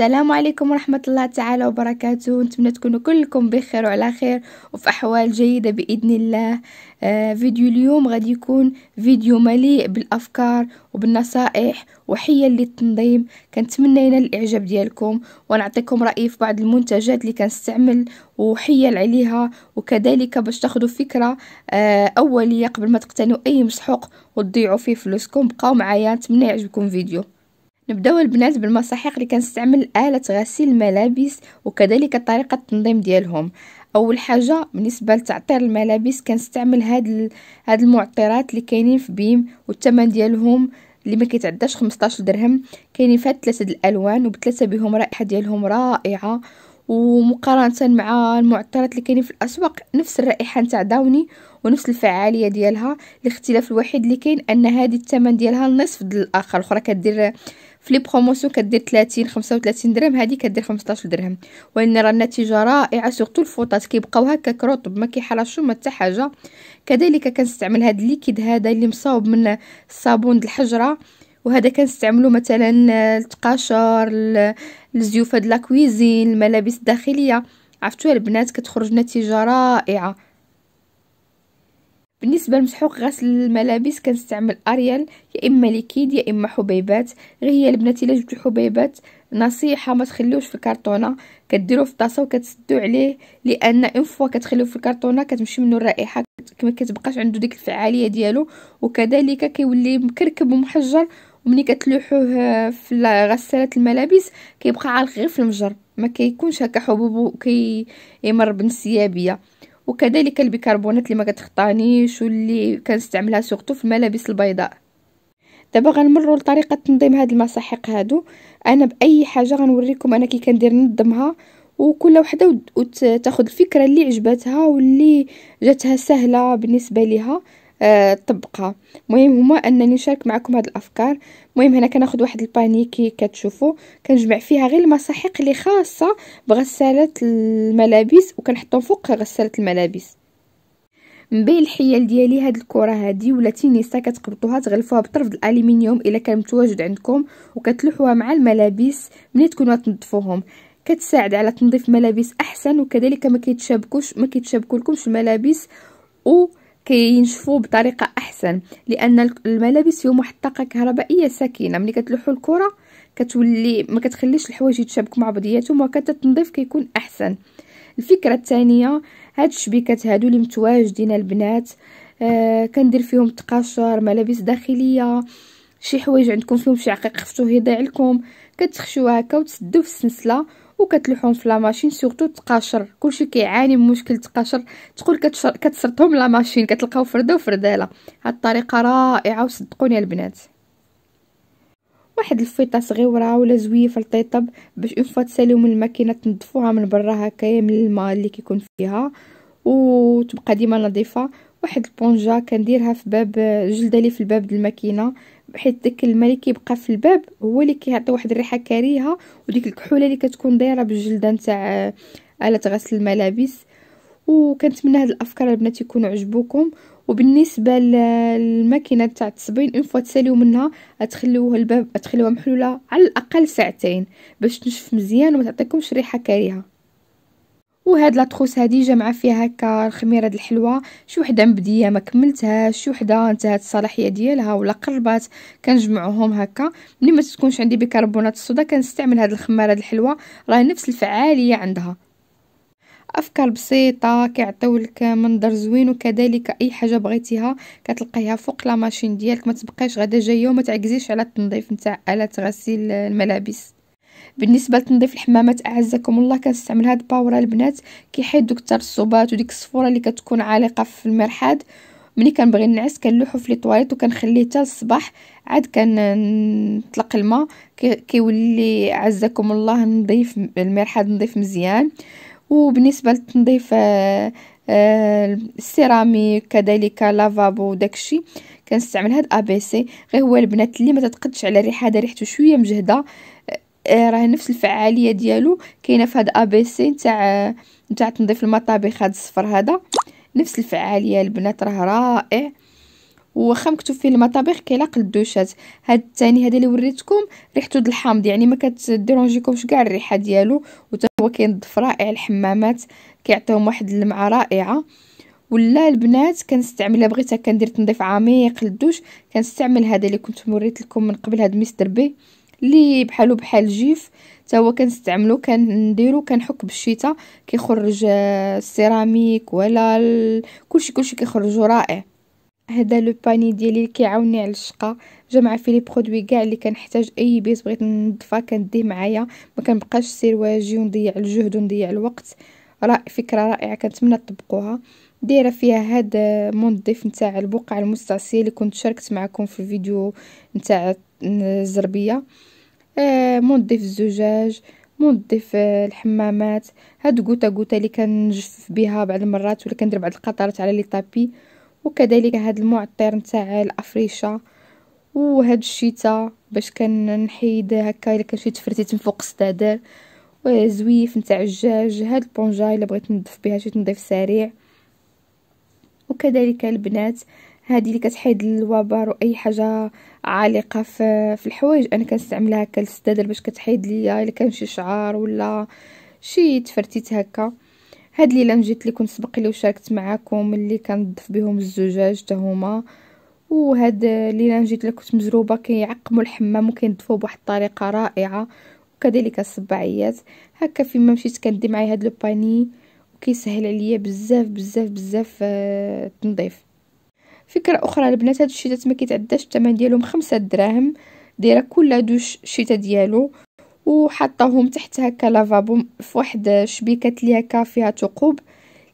السلام عليكم ورحمة الله تعالى وبركاته نتمنى تكونوا كلكم بخير وعلى خير وفي أحوال جيدة بإذن الله آه فيديو اليوم غادي يكون فيديو مليء بالأفكار وبالنصائح وحية للتنظيم كنتمنى ينال الإعجاب ديالكم ونعطيكم رأيي في بعض المنتجات اللي كنستعمل وحية عليها وكذلك باش تاخذوا فكرة آه أولية قبل ما تقتنوا أي مسحوق وتضيعوا فيه فلوسكم بقاو معايا نتمنى يعجبكم فيديو نبداو البنات بالمساحيق اللي كنستعمل آلة غسيل الملابس وكذلك طريقة التنظيم ديالهم اول حاجه بالنسبه لتعطير الملابس كنستعمل هاد هاد المعطرات اللي كاينين في بيم والثمن ديالهم اللي ما كيتعداش 15 درهم كاينين فهاد ثلاثه الالوان وبثلاثه بهم رائحه ديالهم رائعه ومقارنه مع المعطرات اللي كاينين في الاسواق نفس الرائحه نتاع داوني ونفس الفعاليه ديالها الاختلاف الوحيد اللي كاين ان هذه الثمن ديالها النصف ديال الاخر الاخرى كدير في لي بروموسيون كدير 30 35 درهم هذه كدير 15 درهم وان راه النتيجه رائعه سورتو الفوطات كيبقاو هكا رطب ما كيحرشوا ما حتى حاجه كذلك كنستعمل هذا الليكيد هذا اللي مصاوب من الصابون الحجره وهذا كنستعملو مثلا التقاشر الزيوف هاد لاكويزين الملابس الداخليه عرفتوا البنات كتخرج نتيجه رائعه بالنسبه لمسحوق غسل الملابس كنستعمل اريال يا اما ليكيد يا إما حبيبات غير هي البنات الا جبتو حبيبات نصيحه ما تخليوش في الكرتونه كديرو في طاسه وكتسدو عليه لان ان فوا كتخليوه في الكرتونه كتمشي منه الرائحه كما كتبقاش عنده ديك الفعاليه ديالو وكذلك كيولي مكركب ومحجر وملي كتلوحوه آه، في غساله الملابس كيبقى عالق غير في المجر ما كيكونش هكا حبوب وكيمر بنسيابية وكذلك البيكربونات اللي ما كتخطانيش واللي كنستعملها سورتو في الملابس البيضاء دابا غنمروا لطريقه تنظيم هاد المساحيق هادو انا باي حاجه غنوريكم انا كي كندير نظمها وكل وحده وتاخذ الفكره اللي عجبتها واللي جاتها سهله بالنسبه ليها آه، طبقها المهم هما انني نشارك معكم هاد الافكار المهم هنا كناخذ واحد البانيكي كي كتشوفوا كنجمع فيها غير المساحيق اللي خاصه بغساله الملابس وكنحطهم فوق غساله الملابس من بين الحيل ديالي هاد الكره هادي ولا تينيسا كتقبطوها تغلفوها بطرف الالومنيوم الا كان متواجد عندكم وكتلوحوها مع الملابس ملي تكونوا تنظفوهم كتساعد على تنظيف ملابس احسن وكذلك ما كيتشابكوش ما لكمش الملابس و كينشفوا بطريقه احسن لان الملابس فيهم واحد الطاقه كهربائيه ساكنه ملي كتلوحوا الكره كتولي ما كتخليش الحوايج يتشابكوا مع بعضياتهم وكتتنظيف التنظيف كيكون احسن الفكره الثانيه هاد الشبيكات هادو اللي متواجدين البنات آه كندير فيهم تقاشر ملابس داخليه شي حوايج عندكم فيهم شي عقيق خفتوه يضيع لكم كتخشيو هكا وتسدو في السلسله وكتلوحهم في لا ماشين سورتو تقاشر كلشي كيعاني من مشكل تقاشر تقول كتسرطهم لا ماشين كتلقاو فرده وفرداله هاد الطريقه رائعه وصدقوني البنات واحد الفيطه صغيره ولا زويفه الطيطب باش اون فوا تساليو من الماكينه تنظفوها من برا هكايا من الماء اللي كيكون فيها وتبقى ديما نظيفه واحد البونجا كنديرها في باب لي في الباب د الماكينه حيت داك الماء كيبقى في الباب هو اللي كيعطي واحد الريحه كريهه وديك الكحوله اللي كتكون دايره بالجلده نتاع آه، آلة غسل الملابس وكنتمنى هاد الافكار البنات يكونوا عجبوكم وبالنسبه للماكينه تاع التصبين اون فوا تساليو منها تخليوها الباب تخليوها محلوله على الاقل ساعتين باش تنشف مزيان وما تعطيكمش ريحه كريهه وهاد لاطروس هادي جامعه فيها هكا الخميره د الحلوه شي وحده مبديه ما كملتهاش شي وحده انتهت الصلاحيه ديالها ولا قربات كنجمعوهم هكا ملي ما تكونش عندي بيكربونات الصودا كنستعمل هاد الخماره د الحلوه راه نفس الفعاليه عندها افكار بسيطه كيعطيو لك منظر زوين وكذلك اي حاجه بغيتيها كتلقيها فوق لا ماشين ديالك ما تبقايش غدا جايه وما تعكزيش على التنظيف نتاع الات غسيل الملابس بالنسبه لتنظيف الحمامات اعزكم الله كنستعمل هاد باورا البنات كيحيد دوك الترسبات وديك الصفوره اللي كتكون عالقه في المرحاض ملي كنبغي نعس كنلوحو في لي طواليت وكنخليه حتى للصباح عاد كنطلق الماء كيولي عزكم الله نظيف المرحاض نظيف مزيان وبالنسبه لتنظيف آه، آه، السيراميك كذلك لافابو داكشي كنستعمل هاد ابيسي غير هو البنات اللي ما تتقدش على الريحه هذا ريحته شويه مجهده آه، راه نفس الفعاليه ديالو كاينه في هذا ابي سي نتاع آه، نتاع تنظيف المطابخ هذا الصفر هذا نفس الفعاليه البنات راه رائع واخا مكتوب فيه المطابخ كيلاق الدوشات هاد الثاني هذا اللي وريتكم ريحته د الحامض يعني ما كتديرونجيكمش كاع الريحه ديالو هو كينظف رائع الحمامات كيعطيهم واحد اللمعه رائعه ولا البنات كنستعمل الا بغيت كندير تنظيف عميق للدوش كنستعمل هذا اللي كنت موريت لكم من قبل هاد مستر بي اللي بحالو بحال جيف تا هو كنستعملو كنديرو كنحك بالشتاء كيخرج آه، السيراميك ولا ال... كلشي كلشي كيخرجو رائع هذا لو باني ديالي اللي كيعاوني على الشقه جمع فيه لي برودوي كاع اللي كنحتاج اي بيت بغيت ننظفها كنديه معايا ما كنبقاش سير واجي ونضيع الجهد ونضيع الوقت رائع فكره رائعه كنتمنى تطبقوها دايره فيها هاد آه، منظف نتاع البقع المستعصيه اللي كنت شاركت معكم في الفيديو نتاع الزربيه آه، منضف الزجاج منضف آه، الحمامات هاد غوتا غوتا اللي كنجفف بها بعض المرات ولا كندير بعض القطرات على لي طابي وكذلك هاد المعطر نتاع الافريشه وهاد الشتاء باش كنحيد هكا الا كان شي تفرتيت من فوق السدادر وزويف آه، نتاع الجاج هاد البونجا الا بغيت ننظف بها شي تنظيف سريع وكذلك البنات هذه اللي كتحيد الوبر واي حاجه عالقه في في الحوايج انا كنستعملها كالسدادل باش كتحيد ليا الا كان شي شعار ولا شي تفرتيت هكا هاد لي لان جيت كنت سبق لي وشاركت معاكم اللي كنضف بهم الزجاج حتى هما وهاد لي جيت اللي كنت مزروبه كيعقموا الحمام وكينضفوا بواحد الطريقه رائعه وكذلك الصباعيات هكا فيما مشيت كندي معايا هاد لو باني وكيسهل عليا بزاف بزاف بزاف التنظيف آه، فكره اخرى البنات هاد الشيتات ما كيتعداش الثمن ديالهم خمسة دراهم دايره كل دوش الشتا ديالو وحطاهم تحت هكا لافابو في واحد شبيكه اللي هكا فيها ثقوب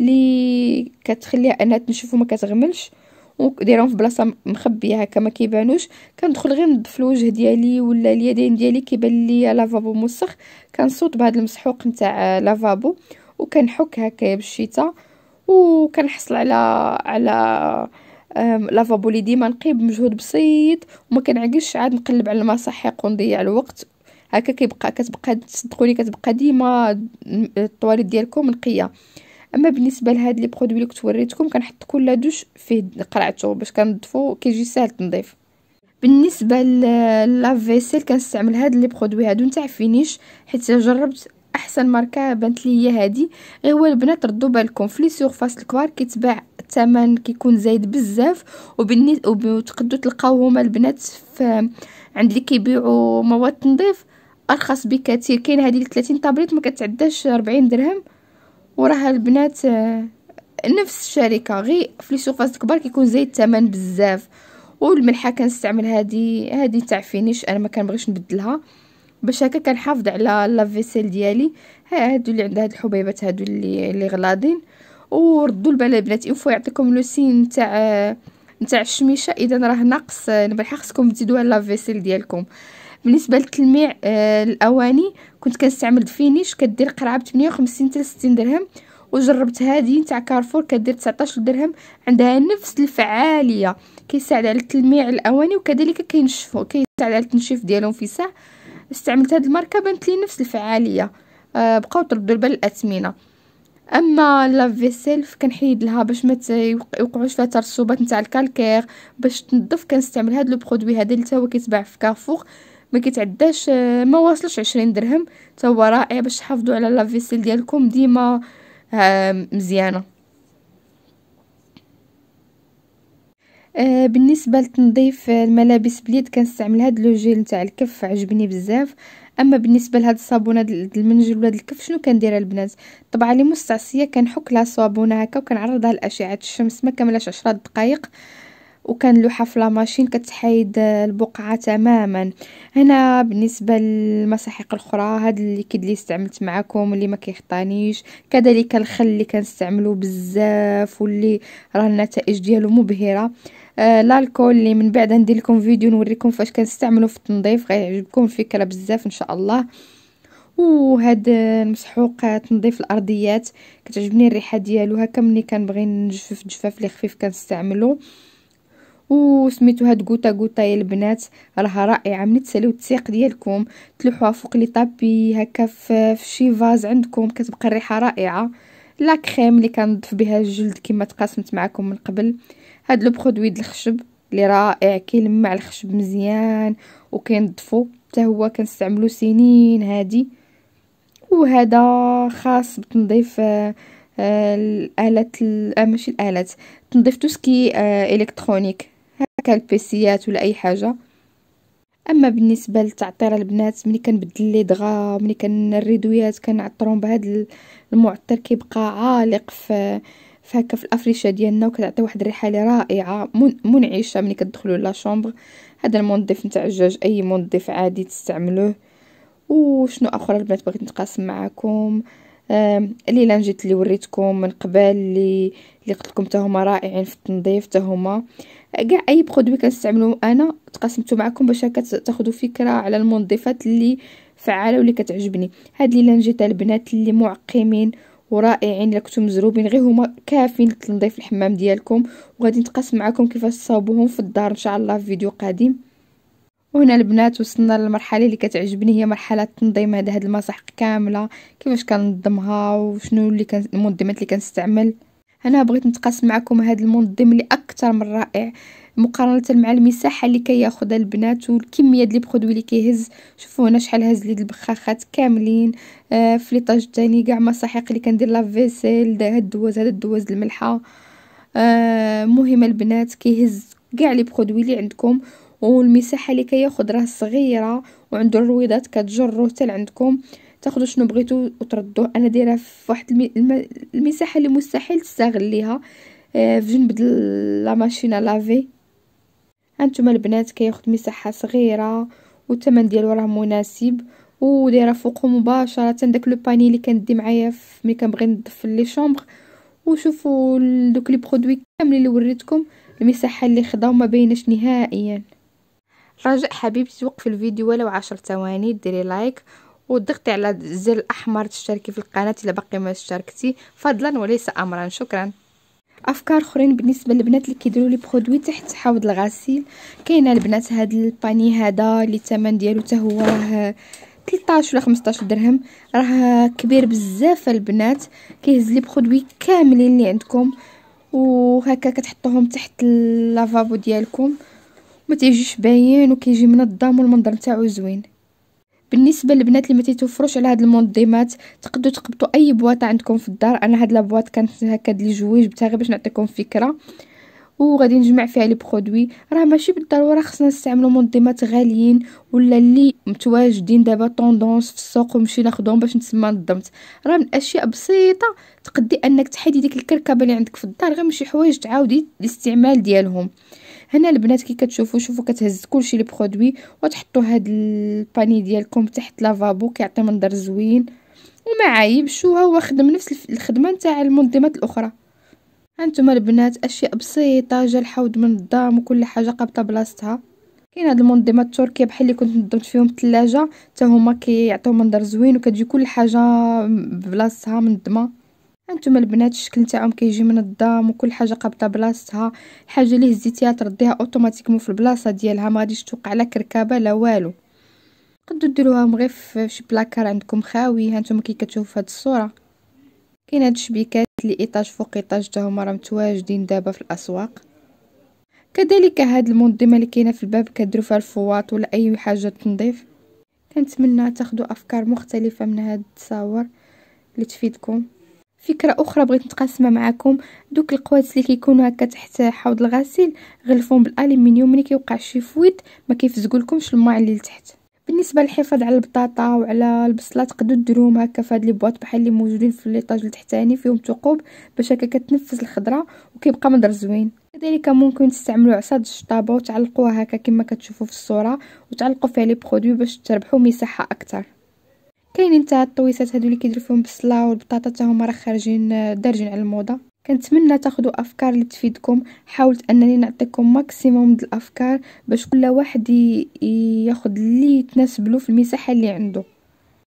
اللي كتخليها انها تنشف وما كتغملش ودايرهم في بلاصه مخبيه هكا ما كيبانوش كندخل غير نضف الوجه ديالي ولا اليدين ديالي كيبان لي لافابو موسخ كنصوت بهاد المسحوق نتاع لافابو وكنحك هكا بالشتاء وكنحصل على على لافابو لي ديما نقيب مجهود بسيط وما كنعقلش عاد نقلب على المساحيق ونضيع الوقت هكا كيبقى كتبقى صدقوني كتبقى ديما الطواليت ديالكم نقيه اما بالنسبه لهاد لي برودوي اللي كنت وريتكم كنحط كل دوش فيه قرعته باش كنضفو كيجي ساهل التنظيف بالنسبه للافيسيل كنستعمل هاد لي برودوي هادو نتاع فينيش حيت جربت احسن ماركه بانت ليا هادي غير هو البنات ردوا بالكم في لي سيرفاس الكبار كيتباع الثمن كيكون زايد بزاف وتقدروا تلقاو هما البنات في عند اللي كيبيعوا مواد تنظيف ارخص بكثير كاين هذه 30 طابليت ما كتعداش 40 درهم وراها البنات آه، نفس الشركه غير في لي سيرفاس الكبار كيكون زايد الثمن بزاف والملحه كنستعمل هذه هذه تاع فينيش انا ما كنبغيش نبدلها باش هكا كنحافظ على لافيسيل ديالي ها هادو اللي عندها هاد الحبيبات هادو اللي اللي غلاضين وردوا البال البنات انفو يعطيكم لو سين تاع نتاع الشميشه اذا راه ناقص بالحق خصكم تزيدوها لا فيسيل ديالكم بالنسبه للتلميع آه الاواني كنت كنستعمل فينيش كدير قرعه ب 58 حتى 60 درهم وجربت هذه نتاع كارفور كدير 19 درهم عندها نفس الفعاليه كيساعد على تلميع الاواني وكذلك كينشفوا كيساعد على التنشيف ديالهم في ساعه استعملت هذه الماركه بانت لي نفس الفعاليه آه بقاو تردوا البال الاثمنه اما لافيسيل فكنحيدلها باش ما يوقعوش فيها ترسبات نتاع الكالكير باش تنظف كنستعمل هاد لو برودوي هذا اللي تا هو كيتباع في كارفور ما كيتعداش آه، ما واصلش 20 درهم تا هو رائع باش تحافظوا على لافيسيل ديالكم ديما آه، مزيانه آه، بالنسبة لتنظيف الملابس باليد كنستعمل هاد لو جيل نتاع الكف عجبني بزاف اما بالنسبه لهاد الصابونه د المنجل ولا الكف شنو كندير البنات طبعا لي مستعصيه كنحك لها صابونه هكا وكنعرضها لاشعه الشمس ما كملاش 10 دقائق وكنلوحها في لا ماشين كتحيد البقعه تماما هنا بالنسبه للمساحيق الاخرى هاد الليكيد اللي استعملت معكم اللي ما كيخطانيش كذلك الخل اللي كنستعملو بزاف واللي راه النتائج ديالو مبهره آه اللي من بعد ندير لكم فيديو نوريكم فاش كنستعملو في التنظيف غيعجبكم الفكره بزاف ان شاء الله وهاد آه، المسحوق آه، تنظيف الارضيات كتعجبني الريحه ديالو هكا ملي كنبغي نجفف جفاف لي خفيف كنستعملو وسميتو هاد غوتا غوتا يا البنات راها رائعه ملي تساليو التسيق ديالكم تلوحوها فوق لي طابي هكا في شي فاز عندكم كتبقى الريحه رائعه لا كريم اللي كنضف بها الجلد كما تقاسمت معكم من قبل هاد برودوي ديال الخشب اللي رائع كيلمع الخشب مزيان وكينظفو حتى هو كنستعملو سنين هادي وهذا خاص بتنظيف آه، آه، الالات آه، ماشي الالات تنظيف توسكي الكترونيك هكا البيسيات ولا اي حاجه اما بالنسبه للتعطير البنات ملي كنبدل لي دغا ملي كنري دويات كنعطرهم بهذا المعطر كيبقى عالق في فهكا في الافريشه ديالنا وكتعطي واحد الريحه رائعه من منعشه ملي كتدخلوا لا شومبر هذا المنظف نتاع الجاج اي منظف عادي تستعملوه وشنو اخر البنات بغيت نتقاسم معكم اللي جيت اللي وريتكم من قبل اللي اللي قلت لكم تاهما رائعين في التنظيف تاهما كاع اي برودوي كنستعملو انا تقاسمته معكم باش هكا تاخذوا فكره على المنظفات اللي فعاله واللي كتعجبني هاد اللي جيت البنات اللي معقمين ورائعين يعني الا كنتو مزروبين غير هما كافيين لتنظيف الحمام ديالكم وغادي نتقاسم معكم كيفاش تصاوبوهم في الدار ان شاء الله في فيديو قادم وهنا البنات وصلنا للمرحله اللي كتعجبني هي مرحله تنظيم هذه هاد المساحق كامله كيفاش كنظمها وشنو اللي كان المنظمات اللي كنستعمل انا بغيت نتقاسم معكم هذا المنظم اللي اكثر من رائع مقارنه مع المساحه اللي كياخذها البنات والكميه ديال البرودوي اللي كيهز شوفوا هنا شحال هز لي البخاخات كاملين آه فليطاج ثاني كاع مساحيق اللي كندير لافيسيل هاد الدواز هاد الدواز الملحه آه مهمه البنات كيهز كاع لي برودوي اللي عندكم والمساحه اللي كياخذ راه صغيره وعندو الرويضات كتجرو حتى لعندكم تاخذوا شنو بغيتو وتردوه انا دايره في واحد المساحه اللي مستحيل تستغليها آه، في جنب لا ماشينا لافي هانتوما البنات كياخذ مساحه صغيره والثمن ديالو راه مناسب ودايره فوقه مباشره داك لو باني اللي كندي معايا ملي كنبغي نضف لي شومبر وشوفوا دوك لي برودوي كاملين اللي وريتكم المساحه اللي خداو ما بينش نهائيا رجاء حبيبتي توقف الفيديو ولو عشر ثواني ديري لايك وضغطي على الزر الاحمر تشتركي في القناه الا باقي ما اشتركتي فضلا وليس امرا شكرا افكار اخرين بالنسبه للبنات اللي كيديروا لي برودوي تحت حوض الغسيل كاينه البنات هاد الباني هذا اللي الثمن ديالو حتى هو 13 ولا 15 درهم راه كبير بزاف البنات كيهز لي برودوي كاملين اللي عندكم وهكا كتحطوهم تحت لافابو ديالكم ما تيجيش باين وكيجي منظم والمنظر تاعو زوين بالنسبه للبنات اللي ما تيتوفروش على هاد المنظمات تقدروا تقبطوا اي بواطه عندكم في الدار انا هاد لابواط كانت هكا ديال جوي جبتها غير باش نعطيكم فكره وغادي نجمع فيها لي برودوي راه ماشي بالضروره خصنا نستعملو منظمات غاليين ولا اللي متواجدين دابا طوندونس في السوق ومشي ناخذهم باش نتسمى نظمت راه من اشياء بسيطه تقدي انك تحيدي ديك الكركبه اللي عندك في الدار غير ماشي حوايج تعاودي الاستعمال ديالهم هنا البنات كي كتشوفوا شوفوا كتهز كلشي لي برودوي وتحطوا هاد الباني ديالكم تحت لافابو كيعطي منظر زوين وما عايبش وهو خدم نفس الخدمه نتاع المنظمات الاخرى هانتوما البنات اشياء بسيطه جا الحوض منظم وكل حاجه قابطه بلاصتها كاين هاد المنظمات التركيه بحال اللي كنت نظمت فيهم الثلاجه حتى هما كيعطيو منظر زوين وكتجي كل حاجه بلاصتها منظمه هانتوما البنات الشكل نتاعهم كيجي من الدام وكل حاجه قابطه بلاصتها الحاجه اللي هزيتيها ترديها اوتوماتيكمون في البلاصه ديالها ما غاديش توقع لا كركابه لا والو تقدروا ديروها غير في شي بلاكار عندكم خاوي هانتوما كي كتشوفوا في هذه الصوره كاين هاد الشبيكات اللي ايطاج فوق ايطاج حتى هما راه متواجدين دابا في الاسواق كذلك هاد المنظمه اللي كاينه في الباب كديروا فيها الفواط ولا اي حاجه تنظيف كنتمنى تاخذوا افكار مختلفه من هاد التصاور اللي تفيدكم فكرة أخرى بغيت نتقاسمها معكم دوك القوات اللي كيكونوا هكا تحت حوض الغسيل غلفوهم بالالومنيوم ملي كيوقع شي فويت ما كيفزقولكمش الماء اللي لتحت بالنسبه للحفاظ على البطاطا وعلى البصله تقدروا ديروهم هكا في هاد لي بواط بحال اللي موجودين في ليطاج التحتاني فيهم ثقوب باش هكا كتنفس الخضره وكيبقى منظر زوين كذلك ممكن تستعملوا عصاد الشطابه وتعلقوها هكا كما كتشوفوا في الصوره وتعلقوا فيها لي برودوي باش تربحوا مساحه اكثر كاينين تاع الطويسات هادو اللي كيديروا فيهم بالصلاه والبطاطا حتى هما راه خارجين دارجين على الموضه كنتمنى تاخذوا افكار اللي تفيدكم حاولت انني نعطيكم ماكسيموم د الافكار باش كل واحد ياخذ اللي يتناسب له في المساحه اللي عنده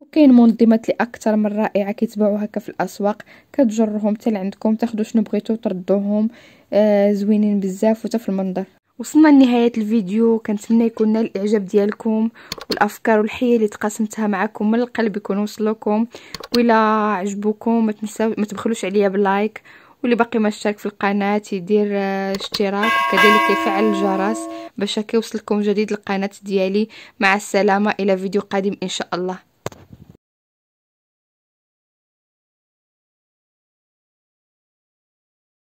وكاين منظمات لي اكثر من رائعه كيتباعوا هكا في الاسواق كتجرهم حتى لعندكم تاخذوا شنو بغيتو تردوهم آه زوينين بزاف وتا في المنظر وصلنا لنهاية الفيديو كنتمنى يكون نال الاعجاب ديالكم والافكار والحية اللي تقاسمتها معكم من القلب يكون وصلوكم ولا عجبوكم ما تنساو ما تبخلوش عليا باللايك واللي باقي ما اشترك في القناه يدير آه، اشتراك وكذلك يفعل الجرس باش كيوصلكم جديد القناه ديالي مع السلامه الى فيديو قادم ان شاء الله